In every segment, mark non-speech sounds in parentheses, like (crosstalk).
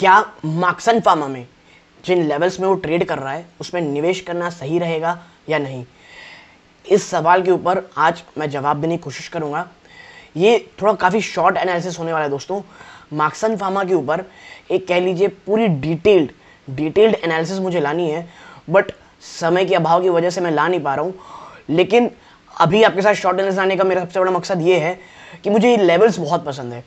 क्या मार्क्सन फार्मा में जिन लेवल्स में वो ट्रेड कर रहा है उसमें निवेश करना सही रहेगा या नहीं इस सवाल के ऊपर आज मैं जवाब देने की कोशिश करूँगा ये थोड़ा काफ़ी शॉर्ट एनालिसिस होने वाला है दोस्तों मार्क्सन फार्मा के ऊपर एक कह लीजिए पूरी डिटेल्ड डिटेल्ड एनालिसिस मुझे लानी है बट समय के अभाव की वजह से मैं ला नहीं पा रहा हूँ लेकिन अभी आपके साथ शॉर्ट एनालिसिस लाने का मेरा सबसे बड़ा मकसद ये है कि मुझे ये लेवल्स बहुत पसंद है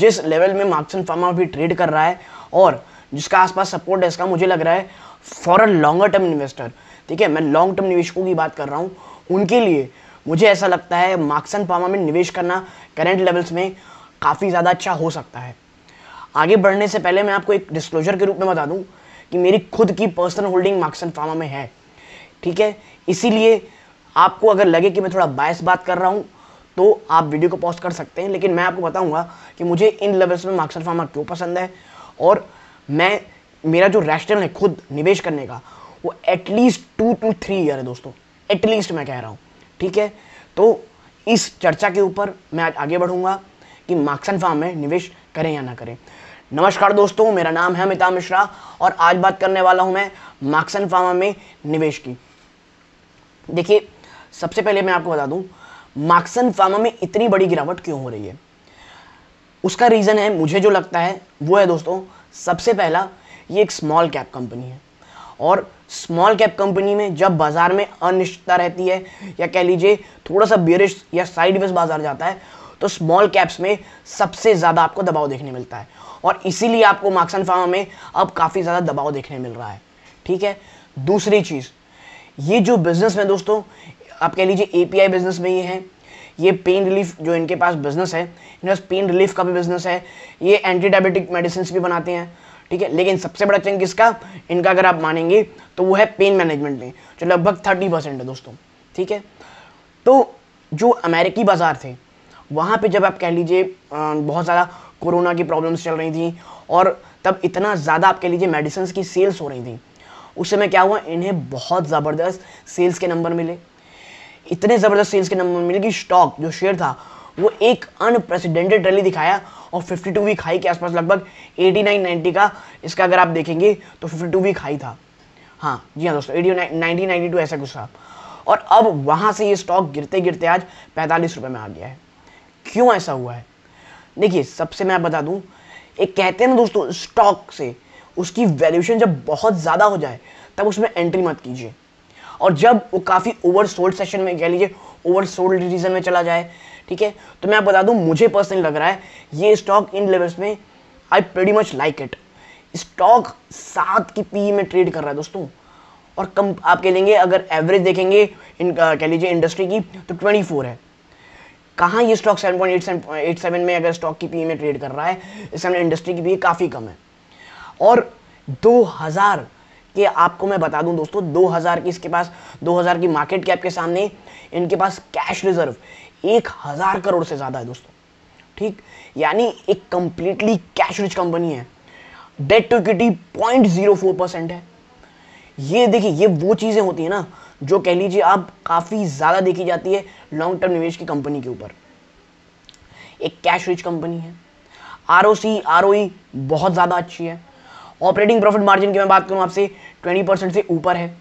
जिस लेवल में मार्क्सन फार्मा भी ट्रेड कर रहा है और जिसका आसपास सपोर्ट है इसका मुझे लग रहा है for a longer term investor ठीक है मैं लॉन्ग टर्म निवेशकों की बात कर रहा हूँ उनके लिए मुझे ऐसा लगता है मार्क्सन फार्मा में निवेश करना करेंट लेवल्स में काफ़ी ज़्यादा अच्छा हो सकता है आगे बढ़ने से पहले मैं आपको एक डिस्क्लोजर के रूप में बता दूँ कि मेरी खुद की पर्सनल होल्डिंग मार्क्सन फार्मा में है ठीक है इसीलिए आपको अगर लगे कि मैं थोड़ा बायस बात कर रहा हूँ तो आप वीडियो को पॉज कर सकते हैं लेकिन मैं आपको बताऊंगा कि मुझे इन लेवल्स में मार्क्सल फार्मा क्यों पसंद है और मैं मेरा जो रैशनल है खुद निवेश करने का वो at least two to three year है दोस्तों एटलीस्ट मैं कह रहा हूँ ठीक है तो इस चर्चा के ऊपर मैं आज आगे बढ़ूंगा कि मार्क्सन फार्म में निवेश करें या ना करें नमस्कार दोस्तों मेरा नाम है अमिताभ मिश्रा और आज बात करने वाला हूं मैं मार्क्सन फार्मा में निवेश की देखिए सबसे पहले मैं आपको बता दूं मार्क्सन फार्मा में इतनी बड़ी गिरावट क्यों हो रही है उसका रीज़न है मुझे जो लगता है वो है दोस्तों सबसे पहला ये एक स्मॉल कैप कंपनी है और स्मॉल कैप कंपनी में जब बाज़ार में अनिश्चितता रहती है या कह लीजिए थोड़ा सा बियरिश या साइड बाज़ार जाता है तो स्मॉल कैप्स में सबसे ज़्यादा आपको दबाव देखने मिलता है और इसीलिए आपको मार्क्सन फार्मा में अब काफ़ी ज़्यादा दबाव देखने मिल रहा है ठीक है दूसरी चीज़ ये जो बिज़नेस में दोस्तों आप कह लीजिए एपीआई बिजनेस में ये है ये पेन रिलीफ जो इनके पास बिजनेस है इनके पास पेन रिलीफ का भी बिजनेस है ये एंटी डायबिटिक मेडिसिन भी बनाते हैं ठीक है लेकिन सबसे बड़ा चंग किसका इनका अगर आप मानेंगे तो वो है पेन मैनेजमेंट में जो लगभग थर्टी परसेंट है दोस्तों ठीक है तो जो अमेरिकी बाज़ार थे वहाँ पे जब आप कह लीजिए बहुत ज़्यादा कोरोना की प्रॉब्लम्स चल रही थी और तब इतना ज़्यादा आप कह लीजिए मेडिसिन की सेल्स हो रही थी उस समय क्या हुआ इन्हें बहुत ज़बरदस्त सेल्स के नंबर मिले इतने ज़बरदस्त सेल्स के नंबर मिले कि स्टॉक जो शेयर था वो एक अनप्रेसिडेंटेड रैली दिखाया और 52 वीक हाई के आसपास लगभग 89 90 का इसका अगर आप देखेंगे तो 52 वीक हाई था हाँ जी हाँ दोस्तों एटी नाइनटीन नाइनटी टू ऐसा कुछ था और अब वहाँ से ये स्टॉक गिरते गिरते आज पैंतालीस रुपये में आ गया है क्यों ऐसा हुआ है देखिए सबसे मैं बता दूँ एक कहते हैं ना दोस्तों स्टॉक से उसकी वैल्यूशन जब बहुत ज़्यादा हो जाए तब उसमें एंट्री मत कीजिए और जब वो काफ़ी ओवर सोल्ड सेशन में कह लीजिए ओवर सोल्ड रीजन में चला जाए ठीक है तो मैं आप बता दूं मुझे पर्सनली लग रहा है ये स्टॉक इन लेवल्स में I pretty much like it stock सात की पी e में ट्रेड कर रहा है दोस्तों और कम आप कह लेंगे अगर एवरेज देखेंगे इन कह लीजिए इंडस्ट्री की तो ट्वेंटी फोर है कहाँ ये stock seven point eight seven में अगर स्टॉक की पी e में ट्रेड कर रहा है इस समय इंडस्ट्री की भी e काफ़ी कम है और दो हज़ार कि आपको मैं बता दूं दोस्तों 2000 की इसके पास 2000 की मार्केट कैप के सामने इनके पास कैश रिजर्व एक हज़ार करोड़ से ज़्यादा है दोस्तों ठीक यानी एक कंप्लीटली कैश रिच कंपनी है debt to equity point zero four percent है ये देखिए ये वो चीज़ें होती है ना जो कह लीजिए आप काफ़ी ज़्यादा देखी जाती है लॉन्ग टर्म निवेश की कंपनी के ऊपर एक कैश रिच कंपनी है आर ओ सी आर बहुत ज़्यादा अच्छी है ऑपरेटिंग प्रॉफिट मार्जिन की मैं बात करूँ आपसे ट्वेंटी परसेंट से ऊपर है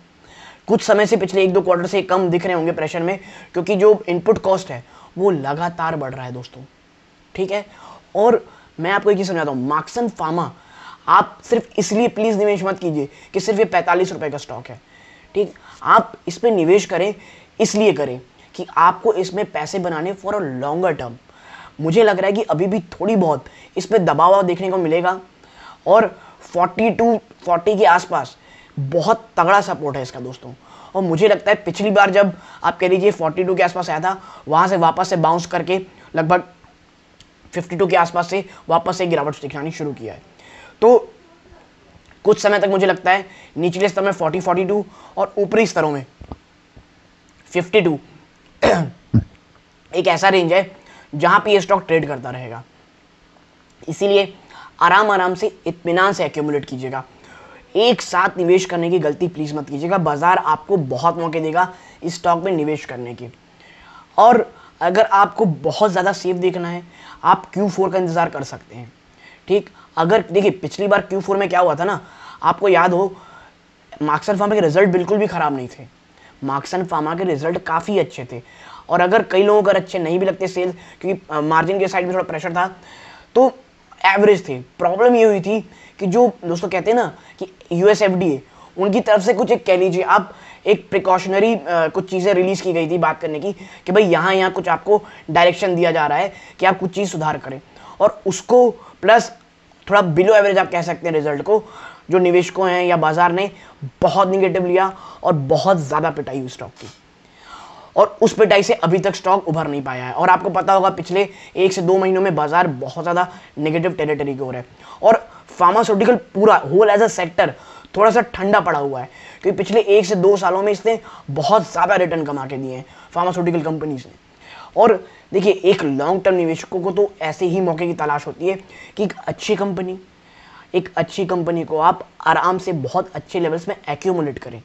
कुछ समय से पिछले एक दो क्वार्टर से कम दिख रहे होंगे प्रेशर में क्योंकि जो इनपुट कॉस्ट है वो लगातार बढ़ रहा है दोस्तों ठीक है और मैं आपको एक चीज समझाता हूँ मार्क्सन फार्मा आप सिर्फ इसलिए प्लीज़ निवेश मत कीजिए कि सिर्फ ये पैंतालीस रुपए का स्टॉक है ठीक आप इस पर निवेश करें इसलिए करें कि आपको इसमें पैसे बनाने फॉर अ लॉन्गर टर्म मुझे लग रहा है कि अभी भी थोड़ी बहुत इस पर दबाव देखने को मिलेगा और फोर्टी टू फोर्टी के आसपास बहुत तगड़ा सपोर्ट है इसका दोस्तों और मुझे लगता है पिछली बार जब आप कह लीजिए 42 के आसपास आया था वहां से वापस से बाउंस करके लगभग 52 के आसपास से वापस से गिरावट दिखानी शुरू किया है तो कुछ समय तक मुझे लगता है निचले स्तर में 40 42 और ऊपरी स्तरों में 52 (clears throat) एक ऐसा रेंज है जहां पर ये स्टॉक ट्रेड करता रहेगा इसीलिए आराम आराम से इतमान से एक्यूमुलेट कीजिएगा एक साथ निवेश करने की गलती प्लीज़ मत कीजिएगा बाज़ार आपको बहुत मौके देगा इस स्टॉक में निवेश करने की और अगर आपको बहुत ज़्यादा सेफ देखना है आप Q4 का इंतज़ार कर सकते हैं ठीक अगर देखिए पिछली बार Q4 में क्या हुआ था ना आपको याद हो मार्क्सन फार्मा के रिजल्ट बिल्कुल भी ख़राब नहीं थे मार्क्सन फार्मा के रिजल्ट काफ़ी अच्छे थे और अगर कई लोगों अगर अच्छे नहीं भी लगते सेल क्योंकि मार्जिन के साइड में थोड़ा प्रेशर था तो एवरेज थे प्रॉब्लम ये हुई थी कि जो दोस्तों कहते हैं ना कि यू एस उनकी तरफ से कुछ एक कह लीजिए आप एक प्रिकॉशनरी कुछ चीज़ें रिलीज़ की गई थी बात करने की कि भाई यहाँ यहाँ कुछ आपको डायरेक्शन दिया जा रहा है कि आप कुछ चीज़ सुधार करें और उसको प्लस थोड़ा बिलो एवरेज आप कह सकते हैं रिजल्ट को जो निवेशकों हैं या बाज़ार ने बहुत निगेटिव लिया और बहुत ज़्यादा पिटाई उस स्टॉक की और उस पिटाई से अभी तक स्टॉक उभर नहीं पाया है और आपको पता होगा पिछले एक से दो महीनों में बाजार बहुत ज़्यादा नेगेटिव टेरिटरी की ओर है और फार्मास्यूटिकल पूरा होल एज अ सेक्टर थोड़ा सा ठंडा पड़ा हुआ है क्योंकि पिछले एक से दो सालों में इसने बहुत ज़्यादा रिटर्न कमा के दिए हैं फार्मास्यूटिकल कंपनीज ने और देखिए एक लॉन्ग टर्म निवेशकों को तो ऐसे ही मौके की तलाश होती है कि एक अच्छी कंपनी एक अच्छी कंपनी को आप आराम से बहुत अच्छे लेवल्स में एक्यूमुलेट करें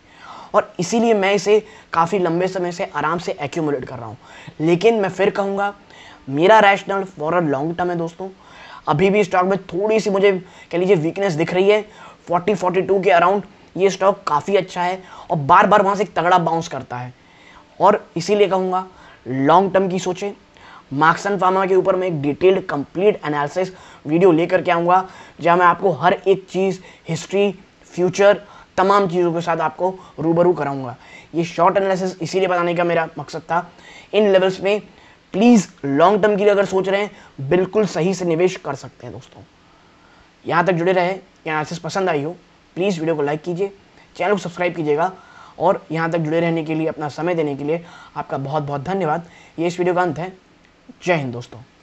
और इसीलिए मैं इसे काफ़ी लंबे समय से आराम से एक्यूमुलेट कर रहा हूँ लेकिन मैं फिर कहूँगा मेरा rationale for a long term है दोस्तों अभी भी स्टॉक में थोड़ी सी मुझे कह लीजिए वीकनेस दिख रही है 40 42 के अराउंड ये स्टॉक काफ़ी अच्छा है और बार बार वहाँ से तगड़ा बाउंस करता है और इसीलिए कहूँगा लॉन्ग टर्म की सोचें मार्क्सन फार्मा के ऊपर मैं एक डिटेल्ड कंप्लीट एनालिसिस वीडियो लेकर के आऊँगा जहाँ मैं आपको हर एक चीज़ हिस्ट्री फ्यूचर तमाम चीज़ों के साथ आपको रूबरू कराऊंगा ये शॉर्ट एनालिसिस इसीलिए बताने का मेरा मकसद था इन लेवल्स में प्लीज़ लॉन्ग टर्म के लिए अगर सोच रहे हैं बिल्कुल सही से निवेश कर सकते हैं दोस्तों यहाँ तक जुड़े रहे एनालिसिस पसंद आई हो प्लीज़ वीडियो को लाइक कीजिए चैनल को सब्सक्राइब कीजिएगा और यहाँ तक जुड़े रहने के लिए अपना समय देने के लिए आपका बहुत बहुत धन्यवाद ये इस वीडियो का अंत है जय हिंद दोस्तों